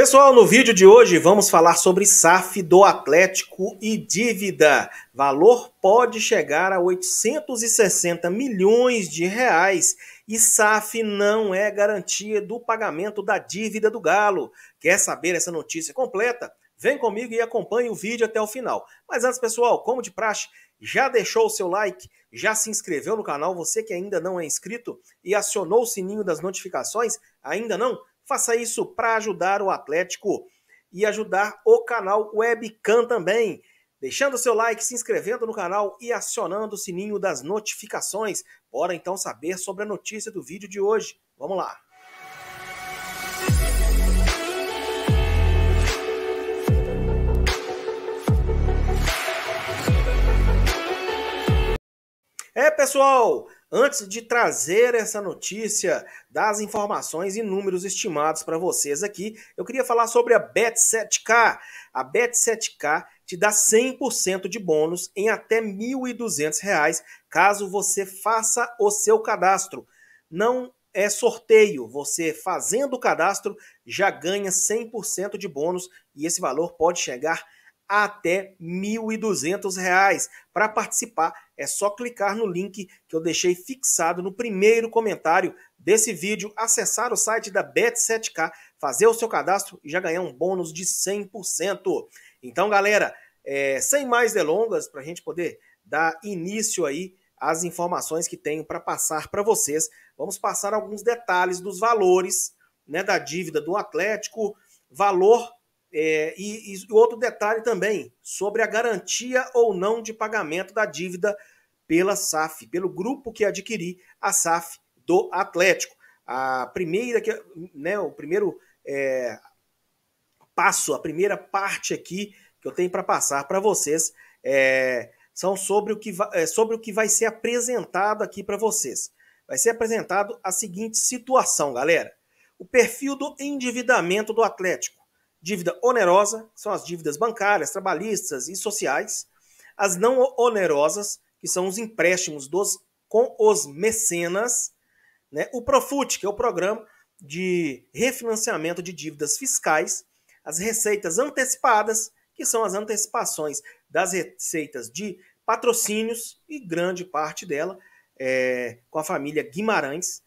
Pessoal, no vídeo de hoje vamos falar sobre SAF do Atlético e dívida. Valor pode chegar a 860 milhões de reais e SAF não é garantia do pagamento da dívida do Galo. Quer saber essa notícia completa? Vem comigo e acompanhe o vídeo até o final. Mas antes, pessoal, como de praxe, já deixou o seu like, já se inscreveu no canal, você que ainda não é inscrito e acionou o sininho das notificações? Ainda não? Faça isso para ajudar o Atlético e ajudar o canal Webcam também. Deixando seu like, se inscrevendo no canal e acionando o sininho das notificações. Bora então saber sobre a notícia do vídeo de hoje. Vamos lá! É, pessoal, Antes de trazer essa notícia das informações e números estimados para vocês aqui, eu queria falar sobre a Bet7K. A Bet7K te dá 100% de bônus em até R$ 1.200 caso você faça o seu cadastro. Não é sorteio. Você fazendo o cadastro já ganha 100% de bônus e esse valor pode chegar a até R$ 1.200. Para participar, é só clicar no link que eu deixei fixado no primeiro comentário desse vídeo, acessar o site da Bet7k, fazer o seu cadastro e já ganhar um bônus de 100%. Então, galera, é, sem mais delongas, para a gente poder dar início aí às informações que tenho para passar para vocês, vamos passar alguns detalhes dos valores né, da dívida do Atlético, valor é, e, e outro detalhe também, sobre a garantia ou não de pagamento da dívida pela SAF, pelo grupo que adquirir a SAF do Atlético. A primeira que, né, o primeiro é, passo, a primeira parte aqui que eu tenho para passar para vocês é, são sobre o, que é, sobre o que vai ser apresentado aqui para vocês. Vai ser apresentado a seguinte situação, galera: o perfil do endividamento do Atlético dívida onerosa, que são as dívidas bancárias, trabalhistas e sociais, as não onerosas, que são os empréstimos dos, com os mecenas, né? o Profut, que é o programa de refinanciamento de dívidas fiscais, as receitas antecipadas, que são as antecipações das receitas de patrocínios e grande parte dela é, com a família Guimarães,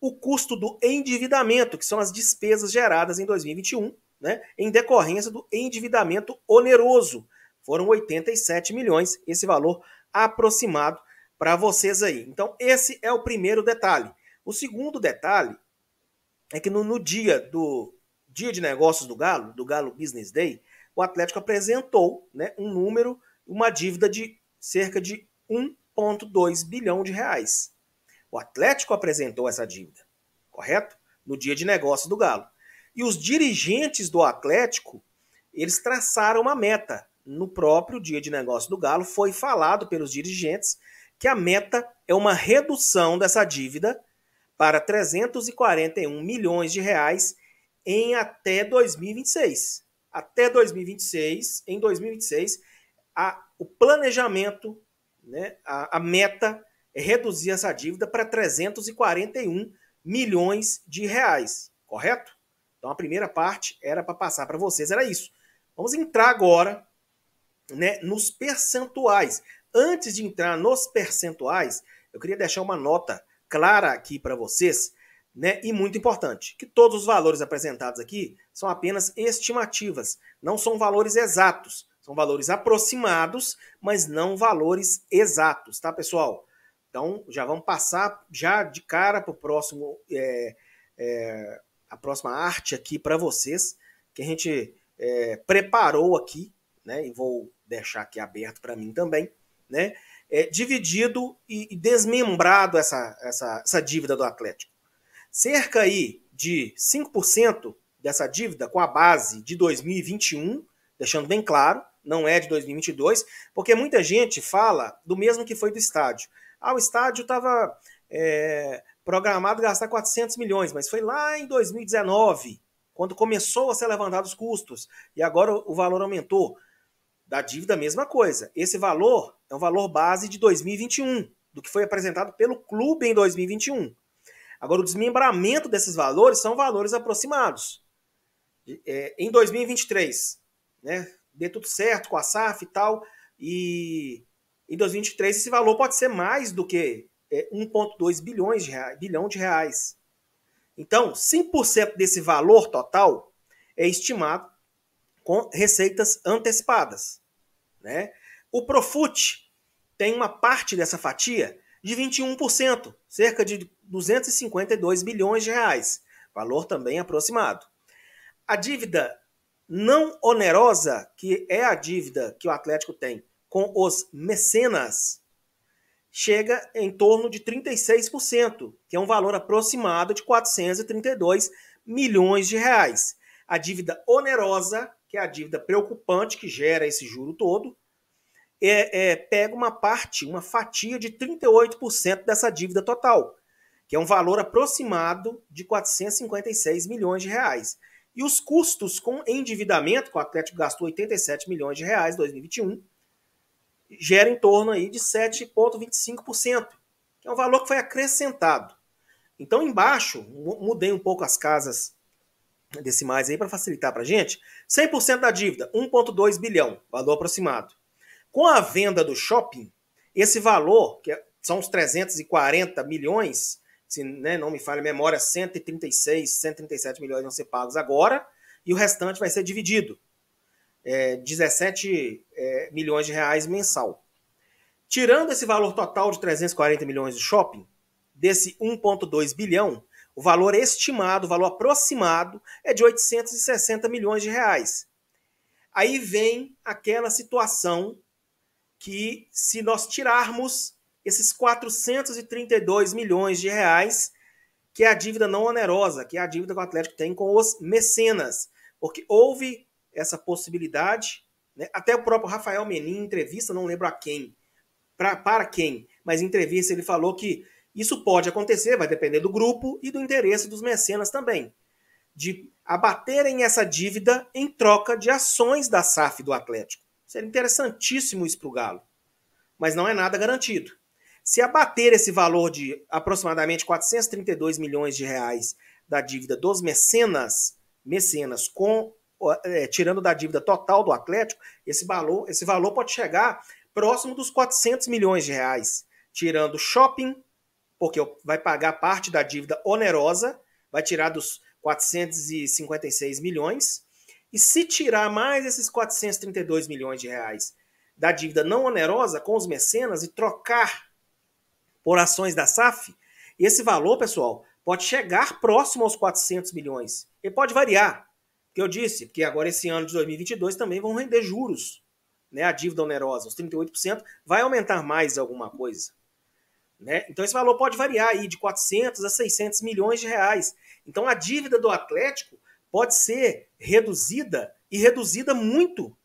o custo do endividamento, que são as despesas geradas em 2021, né, em decorrência do endividamento oneroso. Foram 87 milhões, esse valor aproximado para vocês aí. Então, esse é o primeiro detalhe. O segundo detalhe é que no, no dia do dia de negócios do Galo, do Galo Business Day, o Atlético apresentou né, um número, uma dívida de cerca de 1,2 bilhão de reais. O Atlético apresentou essa dívida, correto? No dia de negócio do Galo. E os dirigentes do Atlético, eles traçaram uma meta. No próprio dia de negócio do Galo, foi falado pelos dirigentes que a meta é uma redução dessa dívida para 341 milhões de reais em até 2026. Até 2026, em 2026, a, o planejamento, né, a, a meta é reduzir essa dívida para 341 milhões de reais, correto? Então a primeira parte era para passar para vocês, era isso. Vamos entrar agora né, nos percentuais. Antes de entrar nos percentuais, eu queria deixar uma nota clara aqui para vocês, né, e muito importante, que todos os valores apresentados aqui são apenas estimativas, não são valores exatos, são valores aproximados, mas não valores exatos, tá, pessoal? Então já vamos passar já de cara para o próximo é, é, a próxima arte aqui para vocês, que a gente é, preparou aqui, né? E vou deixar aqui aberto para mim também, né? É, dividido e, e desmembrado essa, essa, essa dívida do Atlético. Cerca aí de 5% dessa dívida com a base de 2021, deixando bem claro, não é de 2022, porque muita gente fala do mesmo que foi do estádio. Ah, o estádio estava é, programado gastar 400 milhões, mas foi lá em 2019, quando começou a ser levantado os custos, e agora o valor aumentou. Da dívida, mesma coisa. Esse valor é um valor base de 2021, do que foi apresentado pelo clube em 2021. Agora, o desmembramento desses valores são valores aproximados. É, em 2023, né, dê tudo certo com a SAF e tal, e em 2023 esse valor pode ser mais do que é, 1,2 bilhões de reais, bilhão de reais. Então, 5% desse valor total é estimado com receitas antecipadas. Né? O Profut tem uma parte dessa fatia de 21%, cerca de 252 bilhões de reais, valor também aproximado. A dívida não onerosa, que é a dívida que o Atlético tem com os mecenas, chega em torno de 36%, que é um valor aproximado de 432 milhões de reais. A dívida onerosa, que é a dívida preocupante que gera esse juro todo, é, é, pega uma parte, uma fatia de 38% dessa dívida total, que é um valor aproximado de 456 milhões de reais. E os custos com endividamento, que o Atlético gastou 87 milhões de reais em 2021, gera em torno aí de 7,25%, que é um valor que foi acrescentado. Então, embaixo, mudei um pouco as casas decimais aí para facilitar para a gente. 100% da dívida, 1,2 bilhão, valor aproximado. Com a venda do shopping, esse valor, que é, são os 340 milhões, se né, não me falha a memória, 136, 137 milhões vão ser pagos agora, e o restante vai ser dividido é, 17 é, milhões de reais mensal. Tirando esse valor total de 340 milhões de shopping, desse 1,2 bilhão, o valor estimado, o valor aproximado é de 860 milhões de reais. Aí vem aquela situação que, se nós tirarmos esses 432 milhões de reais, que é a dívida não onerosa, que é a dívida que o Atlético tem com os mecenas, porque houve essa possibilidade. Né? Até o próprio Rafael Menin, em entrevista, não lembro a quem, pra, para quem, mas em entrevista ele falou que isso pode acontecer, vai depender do grupo e do interesse dos mecenas também, de abaterem essa dívida em troca de ações da SAF do Atlético. Seria interessantíssimo isso para o Galo, mas não é nada garantido. Se abater esse valor de aproximadamente 432 milhões de reais da dívida dos mecenas, mecenas com é, tirando da dívida total do Atlético, esse valor, esse valor pode chegar próximo dos 400 milhões de reais, tirando shopping, porque vai pagar parte da dívida onerosa, vai tirar dos 456 milhões, e se tirar mais esses 432 milhões de reais da dívida não onerosa com os mecenas e trocar por ações da SAF, esse valor, pessoal, pode chegar próximo aos 400 milhões. Ele pode variar, que eu disse, porque agora esse ano de 2022 também vão render juros. Né? A dívida onerosa, os 38%, vai aumentar mais alguma coisa. Né? Então esse valor pode variar aí de 400 a 600 milhões de reais. Então a dívida do Atlético pode ser reduzida e reduzida muito.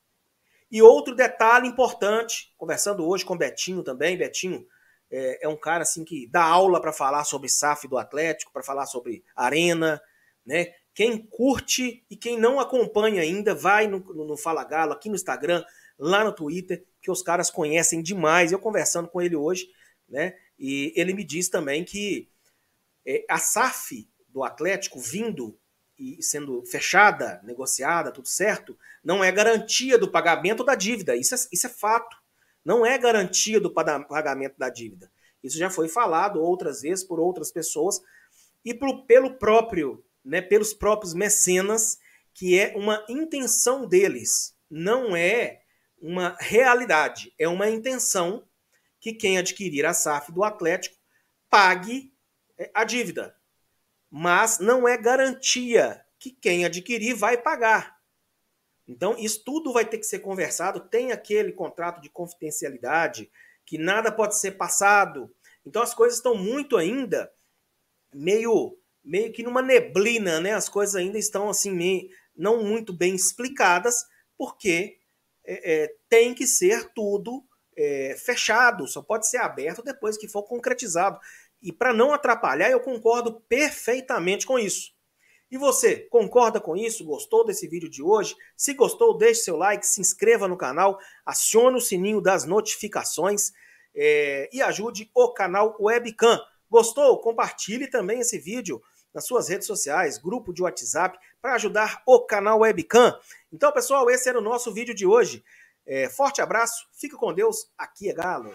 E outro detalhe importante, conversando hoje com o Betinho também, Betinho é, é um cara assim que dá aula para falar sobre SAF do Atlético, para falar sobre arena, né? Quem curte e quem não acompanha ainda, vai no, no Fala Galo, aqui no Instagram, lá no Twitter, que os caras conhecem demais. Eu conversando com ele hoje, né? E ele me diz também que é, a SAF do Atlético vindo e sendo fechada, negociada, tudo certo, não é garantia do pagamento da dívida. Isso é, isso é fato. Não é garantia do pagamento da dívida. Isso já foi falado outras vezes por outras pessoas e pro, pelo próprio né, pelos próprios mecenas, que é uma intenção deles, não é uma realidade, é uma intenção que quem adquirir a SAF do Atlético pague é, a dívida. Mas não é garantia que quem adquirir vai pagar. Então, isso tudo vai ter que ser conversado. Tem aquele contrato de confidencialidade, que nada pode ser passado. Então, as coisas estão muito ainda meio meio que numa neblina, né? As coisas ainda estão assim meio, não muito bem explicadas, porque é, é, tem que ser tudo é, fechado, só pode ser aberto depois que for concretizado. E para não atrapalhar, eu concordo perfeitamente com isso. E você, concorda com isso? Gostou desse vídeo de hoje? Se gostou, deixe seu like, se inscreva no canal, acione o sininho das notificações é, e ajude o canal Webcam. Gostou? Compartilhe também esse vídeo nas suas redes sociais, grupo de WhatsApp, para ajudar o canal Webcam. Então, pessoal, esse era o nosso vídeo de hoje. É, forte abraço, fica com Deus, aqui é Galo.